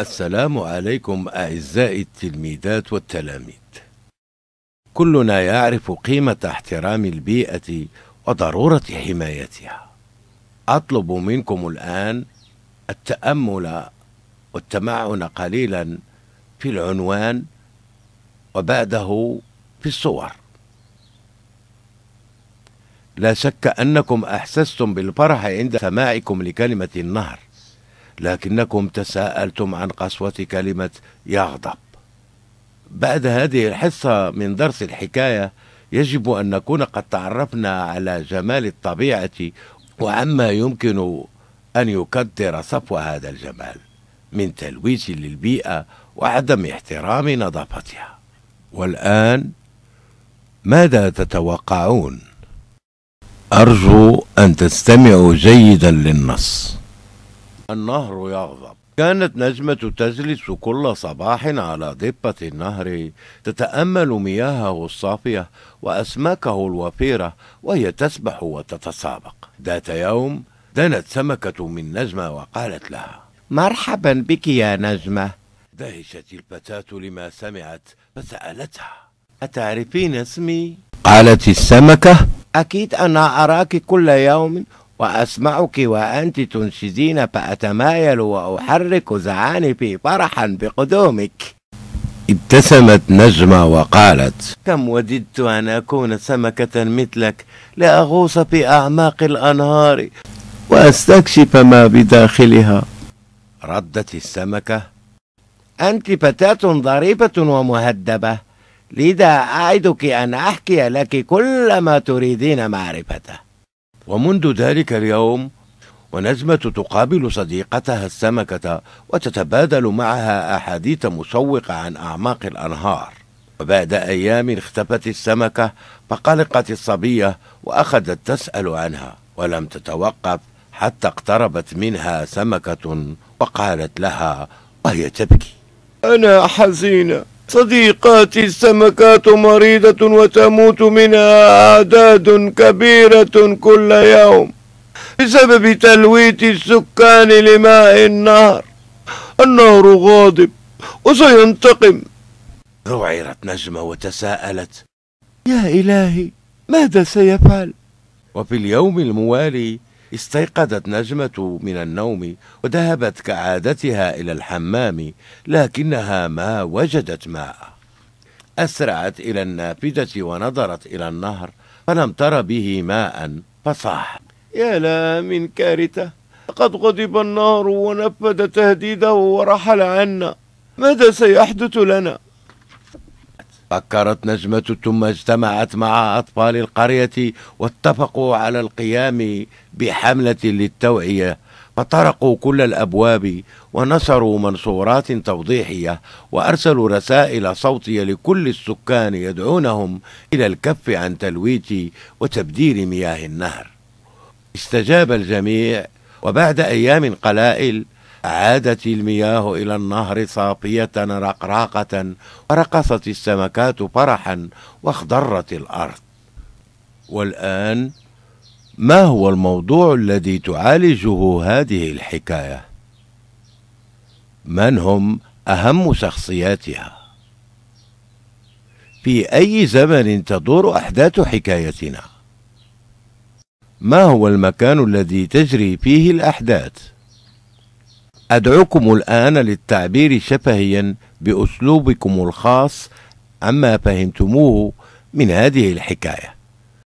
السلام عليكم أعزائي التلميذات والتلاميذ كلنا يعرف قيمة احترام البيئة وضرورة حمايتها أطلب منكم الآن التأمل والتمعن قليلا في العنوان وبعده في الصور لا شك أنكم أحسستم بالفرح عند سماعكم لكلمة النهر لكنكم تساءلتم عن قسوة كلمة يغضب بعد هذه الحصة من درس الحكاية يجب أن نكون قد تعرفنا على جمال الطبيعة وعما يمكن أن يكدر صفو هذا الجمال من تلويث للبيئة وعدم احترام نظافتها والآن ماذا تتوقعون؟ أرجو أن تستمعوا جيدا للنص النهر يغضب كانت نجمة تجلس كل صباح على ضبة النهر تتأمل مياهه الصافية وأسماكه الوفيرة وهي تسبح وتتسابق ذات يوم دنت سمكة من نجمة وقالت لها مرحبا بك يا نجمة دهشت الفتاة لما سمعت فسألتها أتعرفين اسمي؟ قالت السمكة أكيد أنا أراك كل يوم وأسمعك وأنت تنشدين فأتمايل وأحرك زعانفي فرحا بقدومك ابتسمت نجمة وقالت كم وددت أن أكون سمكة مثلك لأغوص في أعماق الأنهار وأستكشف ما بداخلها ردت السمكة أنت فتاة ظريفة ومهدبة لذا أعدك أن أحكي لك كل ما تريدين معرفته ومنذ ذلك اليوم ونزمة تقابل صديقتها السمكة وتتبادل معها أحاديث مشوقة عن أعماق الأنهار وبعد أيام اختفت السمكة فقلقت الصبية وأخذت تسأل عنها ولم تتوقف حتى اقتربت منها سمكة وقالت لها وهي تبكي أنا حزينة صديقاتي السمكات مريضة وتموت منها أعداد كبيرة كل يوم بسبب تلويث السكان لماء النهر النهر غاضب وسينتقم ذعرت نجمة وتساءلت يا إلهي ماذا سيفعل؟ وفي اليوم الموالي استيقظت نجمة من النوم وذهبت كعادتها إلى الحمام لكنها ما وجدت ماء أسرعت إلى النافذة ونظرت إلى النهر فلم تر به ماء فصاح يا لا من كارثة لقد غضب النار ونفذ تهديده ورحل عنا ماذا سيحدث لنا فكرت نجمة ثم اجتمعت مع أطفال القرية واتفقوا على القيام بحملة للتوعية فطرقوا كل الأبواب ونشروا منشورات توضيحية وأرسلوا رسائل صوتية لكل السكان يدعونهم إلى الكف عن تلويت وتبديل مياه النهر استجاب الجميع وبعد أيام قلائل عادت المياه إلى النهر صافية رقراقة ورقصت السمكات فرحا واخضرت الأرض والآن ما هو الموضوع الذي تعالجه هذه الحكاية؟ من هم أهم شخصياتها؟ في أي زمن تدور أحداث حكايتنا؟ ما هو المكان الذي تجري فيه الأحداث؟ أدعوكم الآن للتعبير شفهيا بأسلوبكم الخاص عما فهمتموه من هذه الحكايه